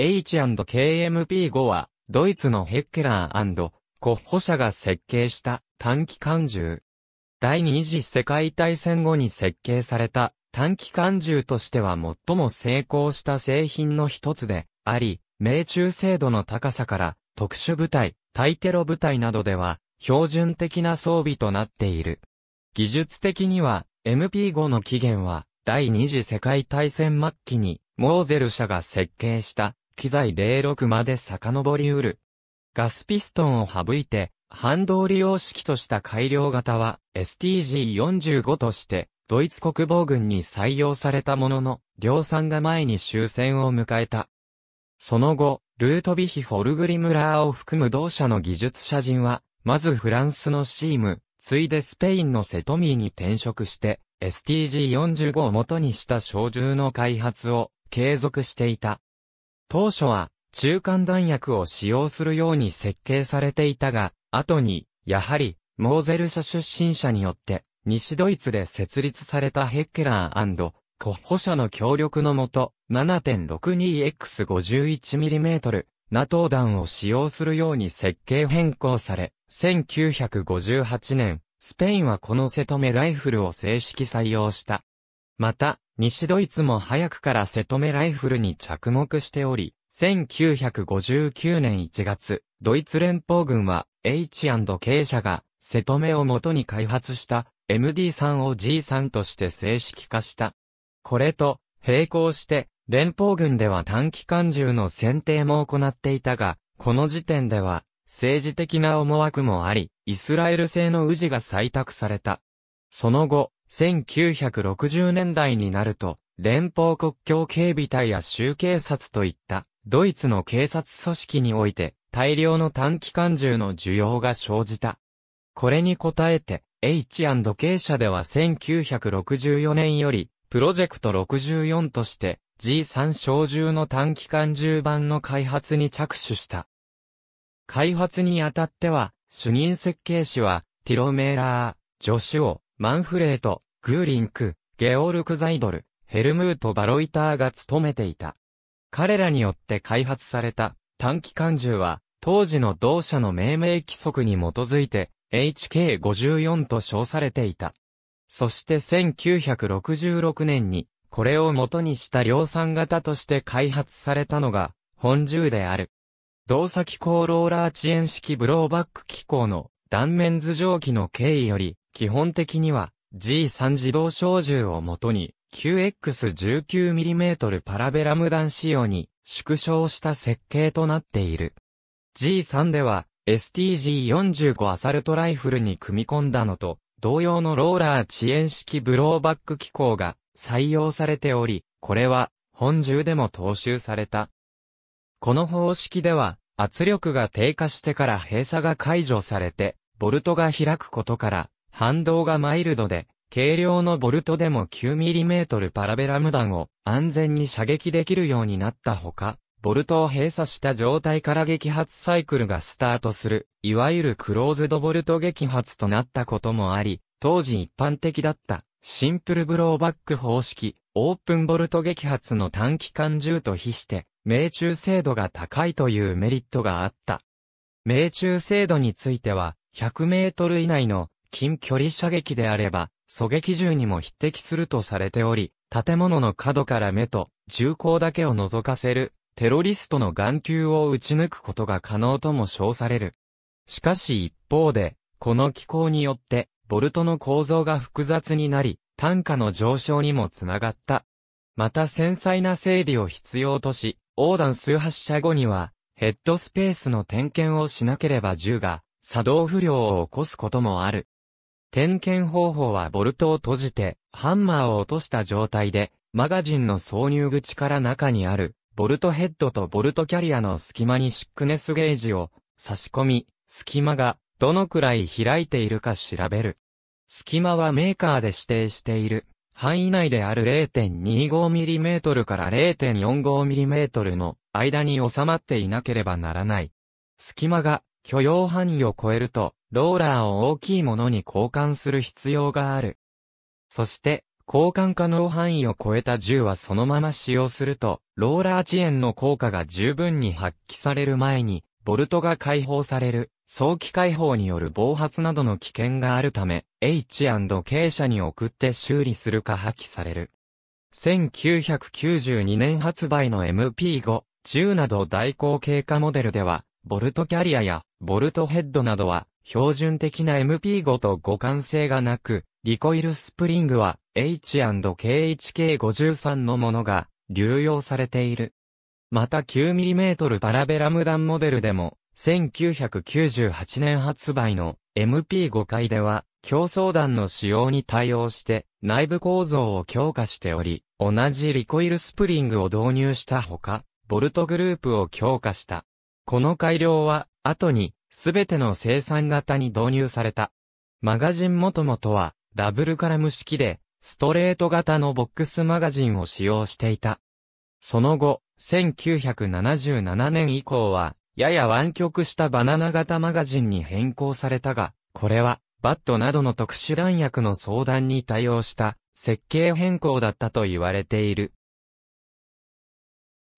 H&KMP5 は、ドイツのヘッケラーコッホ社が設計した短期間銃。第二次世界大戦後に設計された短期間銃としては最も成功した製品の一つであり、命中精度の高さから特殊部隊、対テロ部隊などでは標準的な装備となっている。技術的には MP5 の起源は第二次世界大戦末期にモーゼル社が設計した機材06まで遡りうる。ガスピストンを省いて、半導利用式とした改良型は STG45 として、ドイツ国防軍に採用されたものの、量産が前に終戦を迎えた。その後、ルートビヒ・フォルグリムラーを含む同社の技術者陣は、まずフランスのシーム、ついでスペインのセトミーに転職して、STG45 を元にした小銃の開発を継続していた。当初は中間弾薬を使用するように設計されていたが、後に、やはり、モーゼル社出身者によって、西ドイツで設立されたヘッケラーコッホ社の協力のもと、7.62X51mm、ナトー弾を使用するように設計変更され、1958年、スペインはこのセトメライフルを正式採用した。また、西ドイツも早くから瀬戸目ライフルに着目しており、1959年1月、ドイツ連邦軍は H&K 社が瀬戸目を元に開発した MD3 を G3 として正式化した。これと並行して連邦軍では短期間銃の選定も行っていたが、この時点では政治的な思惑もあり、イスラエル製の宇治が採択された。その後、1960年代になると、連邦国境警備隊や州警察といった、ドイツの警察組織において、大量の短期間銃の需要が生じた。これに応えて、H&K 社では1964年より、プロジェクト64として、G3 小銃の短期間銃版の開発に着手した。開発にあたっては、主任設計士は、ティロメーラー、ジョシュオ、マンフレート、グーリンク、ゲオルク・ザイドル、ヘルムート・バロイターが務めていた。彼らによって開発された短期間銃は、当時の同社の命名規則に基づいて HK54 と称されていた。そして1966年に、これを元にした量産型として開発されたのが、本銃である。動作機構ローラー遅延式ブローバック機構の断面図上記の経緯より、基本的には G3 自動小銃をもとに 9X19mm パラベラム弾仕様に縮小した設計となっている。G3 では STG45 アサルトライフルに組み込んだのと同様のローラー遅延式ブローバック機構が採用されており、これは本銃でも踏襲された。この方式では圧力が低下してから閉鎖が解除されて、ボルトが開くことから反動がマイルドで、軽量のボルトでも 9mm パラベラム弾を安全に射撃できるようになったほか、ボルトを閉鎖した状態から撃発サイクルがスタートする、いわゆるクローズドボルト撃発となったこともあり、当時一般的だったシンプルブローバック方式、オープンボルト撃発の短期間銃と比して、命中精度が高いというメリットがあった。命中精度については、100メートル以内の近距離射撃であれば、狙撃銃にも匹敵するとされており、建物の角から目と銃口だけを覗かせる、テロリストの眼球を撃ち抜くことが可能とも称される。しかし一方で、この機構によって、ボルトの構造が複雑になり、単価の上昇にもつながった。また繊細な整備を必要とし、横断数発射後には、ヘッドスペースの点検をしなければ銃が、作動不良を起こすこともある。点検方法はボルトを閉じて、ハンマーを落とした状態で、マガジンの挿入口から中にある、ボルトヘッドとボルトキャリアの隙間にシックネスゲージを差し込み、隙間がどのくらい開いているか調べる。隙間はメーカーで指定している範囲内である 0.25mm から 0.45mm の間に収まっていなければならない。隙間が許容範囲を超えると、ローラーを大きいものに交換する必要がある。そして、交換可能範囲を超えた銃はそのまま使用すると、ローラー遅延の効果が十分に発揮される前に、ボルトが解放される、早期解放による暴発などの危険があるため、H&K 社に送って修理するか破棄される。1992年発売の MP5、銃など代行経過モデルでは、ボルトキャリアやボルトヘッドなどは標準的な MP5 と互換性がなく、リコイルスプリングは H&KHK53 のものが流用されている。また 9mm パラベラム弾モデルでも、1998年発売の MP5 回では、競争弾の使用に対応して内部構造を強化しており、同じリコイルスプリングを導入したほか、ボルトグループを強化した。この改良は、後に、すべての生産型に導入された。マガジンもともとは、ダブルカラム式で、ストレート型のボックスマガジンを使用していた。その後、1977年以降は、やや湾曲したバナナ型マガジンに変更されたが、これは、バットなどの特殊弾薬の相談に対応した、設計変更だったと言われている。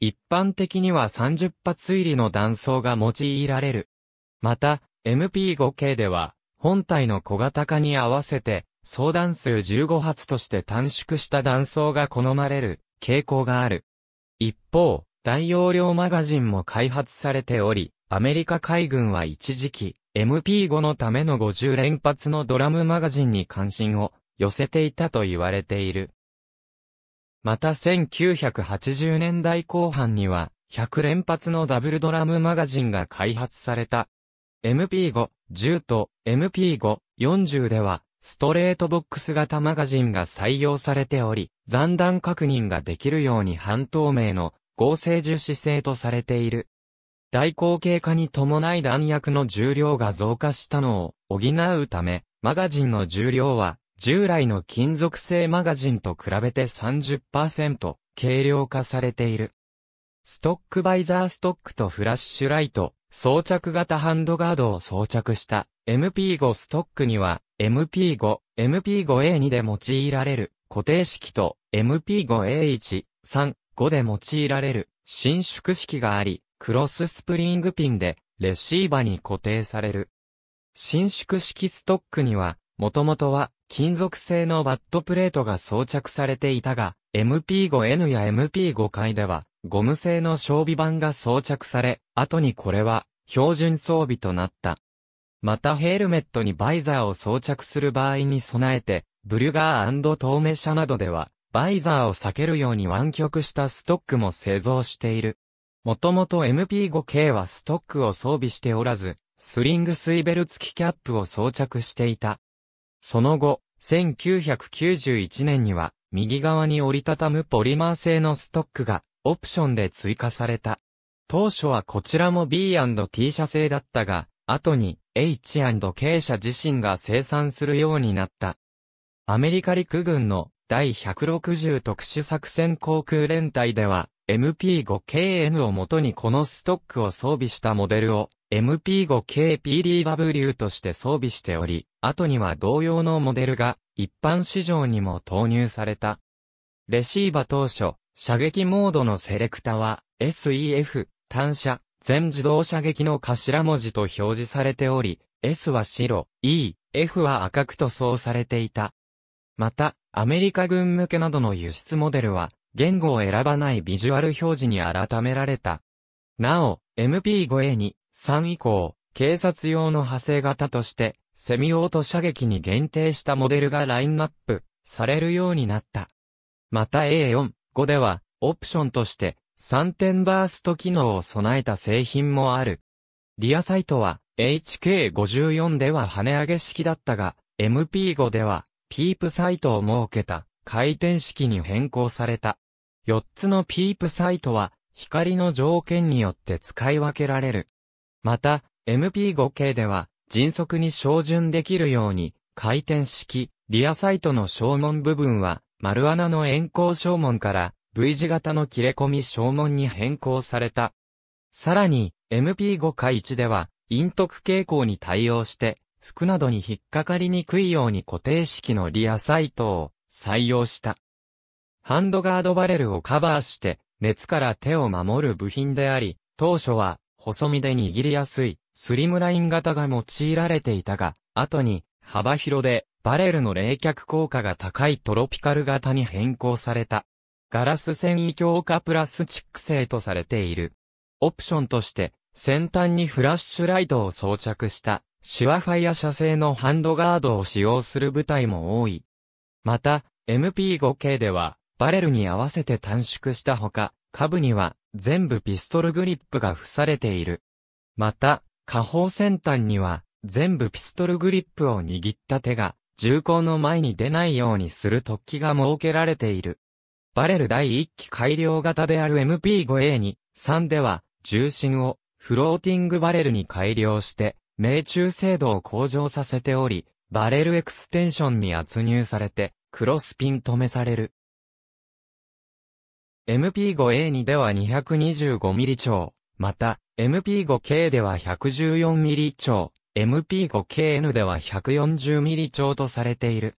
一般的には30発入りの弾倉が用いられる。また、MP5 系では、本体の小型化に合わせて、相談数15発として短縮した弾倉が好まれる傾向がある。一方、大容量マガジンも開発されており、アメリカ海軍は一時期、MP5 のための50連発のドラムマガジンに関心を寄せていたと言われている。また1980年代後半には、100連発のダブルドラムマガジンが開発された。MP5、10と MP5、40では、ストレートボックス型マガジンが採用されており、残弾確認ができるように半透明の合成樹脂製とされている。大口径化に伴い弾薬の重量が増加したのを補うため、マガジンの重量は従来の金属製マガジンと比べて30%軽量化されている。ストックバイザーストックとフラッシュライト、装着型ハンドガードを装着した MP5 ストックには MP5、MP5A2 で用いられる固定式と MP5A1、3、5で用いられる伸縮式があり、クロススプリングピンでレシーバに固定される。伸縮式ストックには、もともとは金属製のバットプレートが装着されていたが、MP5N や MP5 回では、ゴム製の装備板が装着され、後にこれは、標準装備となった。またヘルメットにバイザーを装着する場合に備えて、ブリュガー透明車などでは、バイザーを避けるように湾曲したストックも製造している。もともと MP5K はストックを装備しておらず、スリングスイベル付きキャップを装着していた。その後、1991年には、右側に折りたたむポリマー製のストックが、オプションで追加された。当初はこちらも B&T 社製だったが、後に H&K 社自身が生産するようになった。アメリカ陸軍の第160特殊作戦航空連隊では、MP5KN をもとにこのストックを装備したモデルを MP5KPDW として装備しており、後には同様のモデルが一般市場にも投入された。レシーバ当初、射撃モードのセレクタは SEF、単射、全自動射撃の頭文字と表示されており、S は白、E、F は赤く塗装されていた。また、アメリカ軍向けなどの輸出モデルは、言語を選ばないビジュアル表示に改められた。なお、MP5A に3以降、警察用の派生型として、セミオート射撃に限定したモデルがラインナップされるようになった。また A4、5では、オプションとして、3点バースト機能を備えた製品もある。リアサイトは、HK54 では跳ね上げ式だったが、MP5 では、ピープサイトを設けた。回転式に変更された。4つのピープサイトは、光の条件によって使い分けられる。また、MP5 系では、迅速に照準できるように、回転式、リアサイトの正門部分は、丸穴の円光正門から V 字型の切れ込み正門に変更された。さらに、MP5 回1では、陰徳傾向に対応して、服などに引っかかりにくいように固定式のリアサイトを採用した。ハンドガードバレルをカバーして、熱から手を守る部品であり、当初は、細身で握りやすい、スリムライン型が用いられていたが、後に、幅広で、バレルの冷却効果が高いトロピカル型に変更された。ガラス繊維強化プラスチック製とされている。オプションとして、先端にフラッシュライトを装着した、シワファイア社製のハンドガードを使用する部隊も多い。また、MP5 系では、バレルに合わせて短縮したほか、下部には全部ピストルグリップが付されている。また、下方先端には全部ピストルグリップを握った手が銃口の前に出ないようにする突起が設けられている。バレル第1期改良型である MP5A に3では重心をフローティングバレルに改良して命中精度を向上させており、バレルエクステンションに圧入されて、クロスピン止めされる。MP5A2 では2 2 5ミリ超、また、MP5K では1 1 4ミリ超、MP5KN では1 4 0ミリ超とされている。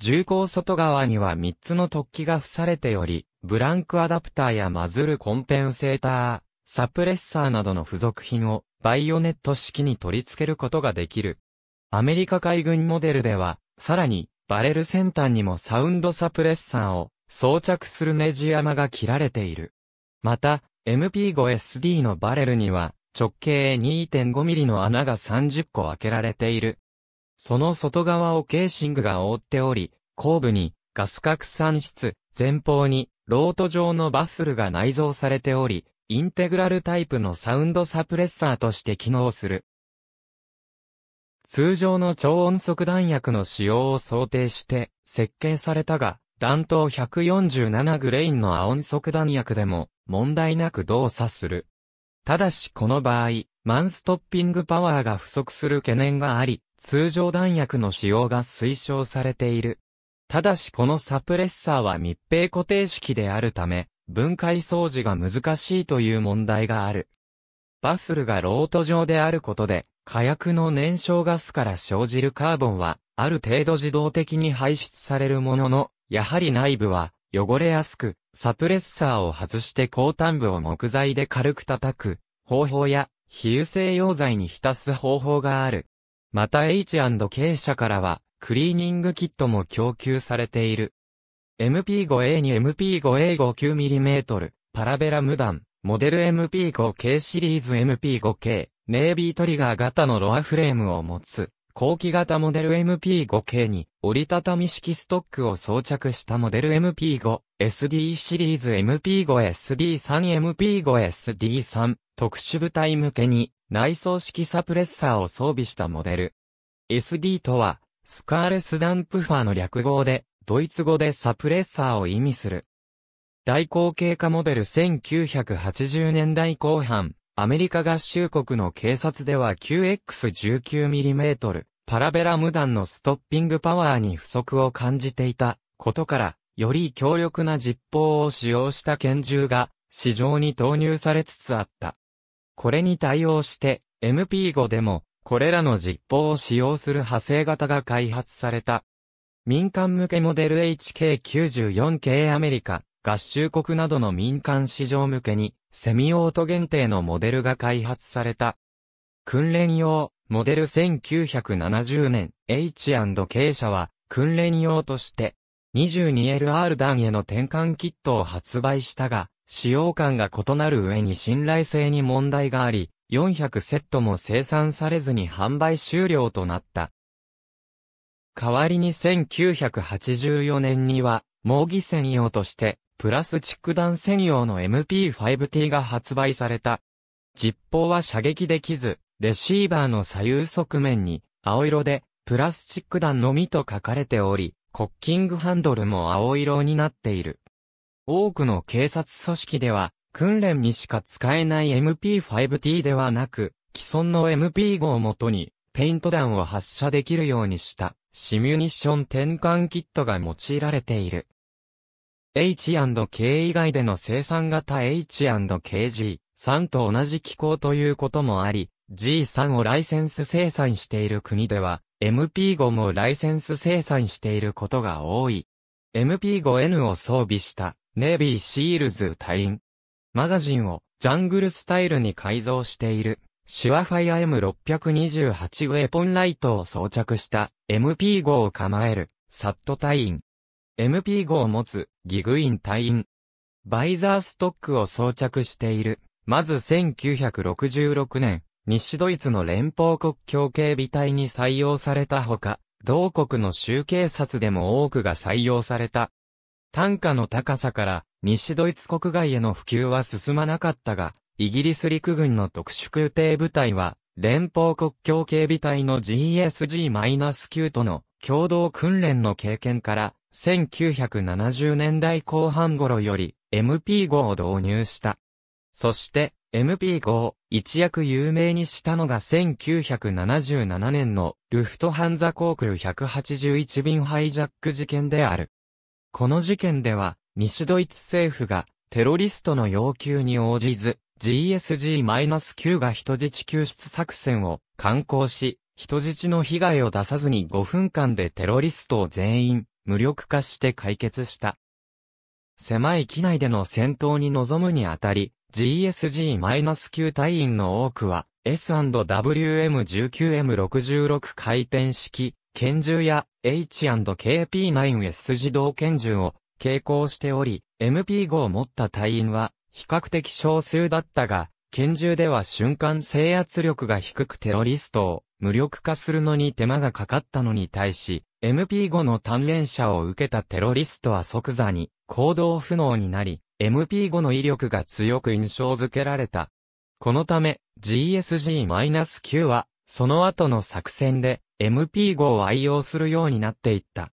重厚外側には3つの突起が付されており、ブランクアダプターやマズルコンペンセーター、サプレッサーなどの付属品をバイオネット式に取り付けることができる。アメリカ海軍モデルでは、さらに、バレル先端にもサウンドサプレッサーを装着するネジ山が切られている。また、MP5SD のバレルには、直径2 5ミリの穴が30個開けられている。その外側をケーシングが覆っており、後部にガス拡散室、前方にロート状のバッフルが内蔵されており、インテグラルタイプのサウンドサプレッサーとして機能する。通常の超音速弾薬の使用を想定して設計されたが、弾頭147グレインの亜音速弾薬でも問題なく動作する。ただしこの場合、マンストッピングパワーが不足する懸念があり、通常弾薬の使用が推奨されている。ただしこのサプレッサーは密閉固定式であるため、分解掃除が難しいという問題がある。バッフルがロート上であることで、火薬の燃焼ガスから生じるカーボンは、ある程度自動的に排出されるものの、やはり内部は、汚れやすく、サプレッサーを外して後端部を木材で軽く叩く、方法や、比油性溶剤に浸す方法がある。また H&K 社からは、クリーニングキットも供給されている。MP5A に MP5A59mm、パラベラム弾、モデル MP5K シリーズ MP5K、ネイビートリガー型のロアフレームを持つ、後期型モデル MP5 k に折りたたみ式ストックを装着したモデル MP5、SD シリーズ MP5SD3、MP5SD3 特殊部隊向けに内装式サプレッサーを装備したモデル。SD とは、スカーレスダンプファーの略語で、ドイツ語でサプレッサーを意味する。大口径化モデル1980年代後半、アメリカ合衆国の警察では 9X19mm パラベラ無弾のストッピングパワーに不足を感じていたことから、より強力な実砲を使用した拳銃が市場に投入されつつあった。これに対応して MP5 でもこれらの実砲を使用する派生型が開発された。民間向けモデル HK94 系アメリカ、合衆国などの民間市場向けにセミオート限定のモデルが開発された。訓練用、モデル1970年、H&K 社は、訓練用として、22LR 弾への転換キットを発売したが、使用感が異なる上に信頼性に問題があり、400セットも生産されずに販売終了となった。代わりに1984年には、模擬専用として、プラスチック弾専用の MP5T が発売された。実砲は射撃できず、レシーバーの左右側面に、青色で、プラスチック弾のみと書かれており、コッキングハンドルも青色になっている。多くの警察組織では、訓練にしか使えない MP5T ではなく、既存の MP5 をもとに、ペイント弾を発射できるようにした、シミュニッション転換キットが用いられている。H&K 以外での生産型 H&KG、3と同じ機構ということもあり、G3 をライセンス生産している国では、MP5 もライセンス生産していることが多い。MP5N を装備したネイビーシールズ隊員。マガジンをジャングルスタイルに改造しているシュワファイア M628 ウェポンライトを装着した MP5 を構えるサット隊員。MP5 を持つ、ギグイン隊員。バイザーストックを装着している。まず1966年、西ドイツの連邦国境警備隊に採用されたほか、同国の州警察でも多くが採用された。単価の高さから、西ドイツ国外への普及は進まなかったが、イギリス陸軍の特殊空挺部隊は、連邦国境警備隊の GSG-9 との共同訓練の経験から、1970年代後半頃より MP5 を導入した。そして MP5 を一躍有名にしたのが1977年のルフトハンザ航空181便ハイジャック事件である。この事件では西ドイツ政府がテロリストの要求に応じず GSG-9 が人質救出作戦を観光し人質の被害を出さずに5分間でテロリストを全員無力化して解決した。狭い機内での戦闘に臨むにあたり、GSG-9 隊員の多くは、S&WM19M66 回転式、拳銃や H&KP9S 自動拳銃を携行しており、MP5 を持った隊員は比較的少数だったが、拳銃では瞬間制圧力が低くテロリストを無力化するのに手間がかかったのに対し、MP5 の鍛錬者を受けたテロリストは即座に行動不能になり、MP5 の威力が強く印象づけられた。このため GSG-9 はその後の作戦で MP5 を愛用するようになっていった。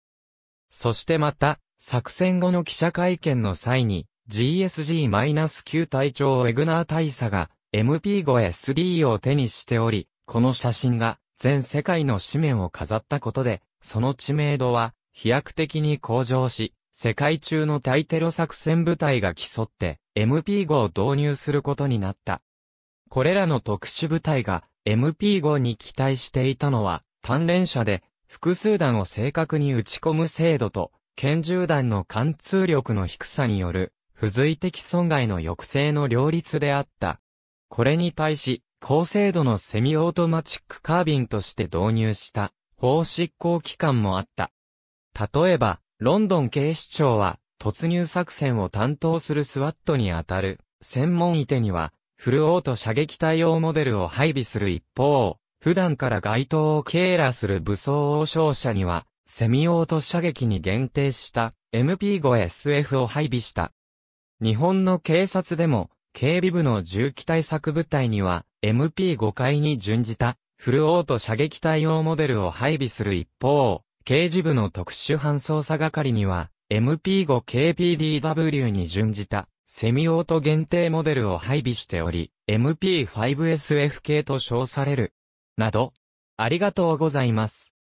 そしてまた、作戦後の記者会見の際に GSG-9 隊長エグナー大佐が MP5SD を手にしており、この写真が全世界の紙面を飾ったことでその知名度は飛躍的に向上し、世界中の対テロ作戦部隊が競って MP5 を導入することになった。これらの特殊部隊が MP5 に期待していたのは、鍛錬者で複数弾を正確に打ち込む精度と、拳銃弾の貫通力の低さによる、付随的損害の抑制の両立であった。これに対し、高精度のセミオートマチックカービンとして導入した法執行機関もあった。例えば、ロンドン警視庁は、突入作戦を担当するスワットにあたる、専門医手には、フルオート射撃対応モデルを配備する一方、普段から街頭をケーラする武装応召者には、セミオート射撃に限定した MP5SF を配備した。日本の警察でも、警備部の銃器対策部隊には、MP5 階に準じたフルオート射撃対応モデルを配備する一方、刑事部の特殊搬送査係には、MP5 KPDW に準じた、セミオート限定モデルを配備しており、MP5SF 系と称される。など、ありがとうございます。